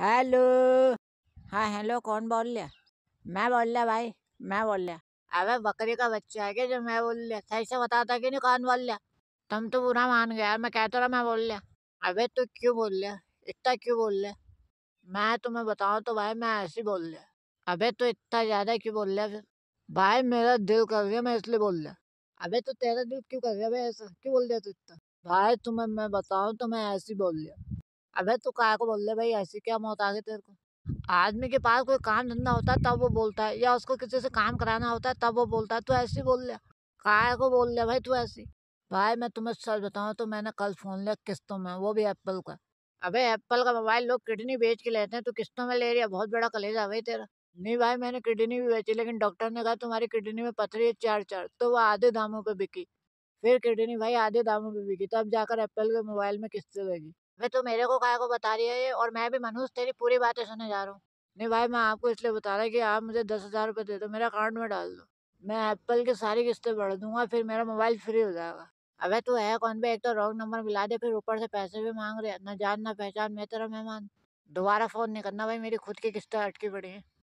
hello हाँ hello कौन बोल लिया मैं बोल लिया भाई मैं बोल लिया अबे बकरी का बच्चा है क्या जो मैं बोल लिया सही से बताता कि नहीं कौन बोल लिया तुम तो बुरा मान गया मैं कहता तो रहा मैं बोल लिया अबे तो क्यों बोल लिया इतना क्यों बोल लिया मैं तुम्हें बताऊँ तो भाई मैं ऐसे बोल लिया अबे तो इतना ज़्यादा क्यों बोल लिया फिर भाई मेरा दिल कर गया मैं इसलिए बोल लिया अबे तो तेरा दिल क्यों कर गया भाई ऐसा क्यों बोल दिया तू इतना भाई तुम्हें मैं बताऊँ तो मैं ऐसे बोल लिया अबे तू का को बोल रहे भाई ऐसी क्या मौत आ गई तेरे को आदमी के पास कोई काम धंधा होता है तब वो बोलता है या उसको किसी से काम कराना होता है तब वो बोलता है तू ऐसी बोल ले काय को बोल ले भाई तू ऐसी भाई मैं तुम्हें सच बताऊँ तो मैंने कल फ़ोन लिया किस्तों में वो भी एप्पल का अबे एप्पल का मोबाइल लोग किडनी बेच के लेते हैं तो किस्तों में ले रही है बहुत बड़ा कलेजा भाई तेरा नहीं भाई मैंने किडनी भी बेची लेकिन डॉक्टर ने कहा तुम्हारी किडनी में पथरी है चार चार तो वो आधे दामों पर बिकी फिर किडनी भाई आधे दामों पर बिकी तब जाकर एप्पल के मोबाइल में किस्तें लगी वे तो मेरे को काय को बता रही है और मैं भी मनहूस तेरी पूरी बातें सुनने जा रहा हूँ नहीं भाई मैं आपको इसलिए बता रहा कि आप मुझे दस हज़ार रुपये दे दो मेरा अकाउंट में डाल दो मैं एप्पल की सारी किस्तें बढ़ दूंगा फिर मेरा मोबाइल फ्री हो जाएगा अबे तू है कौन भाई एक तो रॉन्ग नंबर मिला दे फिर ऊपर से पैसे भी मांग रहे ना जान ना पहचान मैं तेरा मेहमान दोबारा फ़ोन नहीं करना भाई मेरी खुद की किस्तें अटकी पड़ी हैं